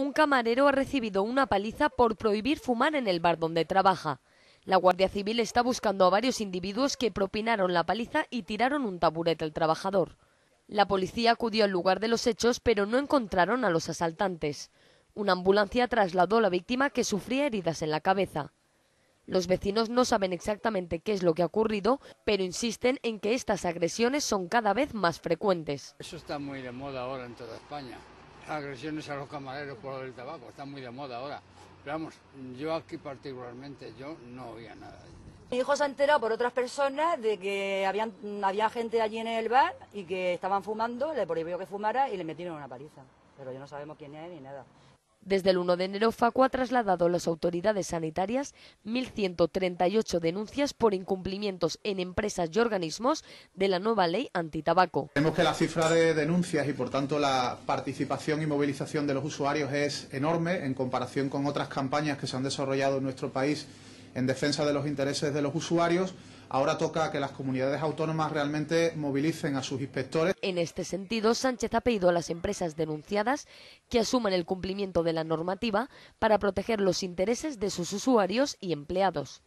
un camarero ha recibido una paliza por prohibir fumar en el bar donde trabaja. La Guardia Civil está buscando a varios individuos que propinaron la paliza y tiraron un taburete al trabajador. La policía acudió al lugar de los hechos, pero no encontraron a los asaltantes. Una ambulancia trasladó a la víctima que sufría heridas en la cabeza. Los vecinos no saben exactamente qué es lo que ha ocurrido, pero insisten en que estas agresiones son cada vez más frecuentes. Eso está muy de moda ahora en toda España agresiones a los camareros por el tabaco, está muy de moda ahora. Pero vamos, yo aquí particularmente, yo no oía nada. Mi hijo se ha enterado por otras personas de que habían, había gente allí en el bar y que estaban fumando, le prohibió que fumara y le metieron una paliza. Pero yo no sabemos quién es ni nada. Desde el 1 de enero, FACU ha trasladado a las autoridades sanitarias 1.138 denuncias por incumplimientos en empresas y organismos de la nueva ley antitabaco. Vemos que la cifra de denuncias y, por tanto, la participación y movilización de los usuarios es enorme en comparación con otras campañas que se han desarrollado en nuestro país en defensa de los intereses de los usuarios. Ahora toca que las comunidades autónomas realmente movilicen a sus inspectores. En este sentido, Sánchez ha pedido a las empresas denunciadas que asuman el cumplimiento de la normativa para proteger los intereses de sus usuarios y empleados.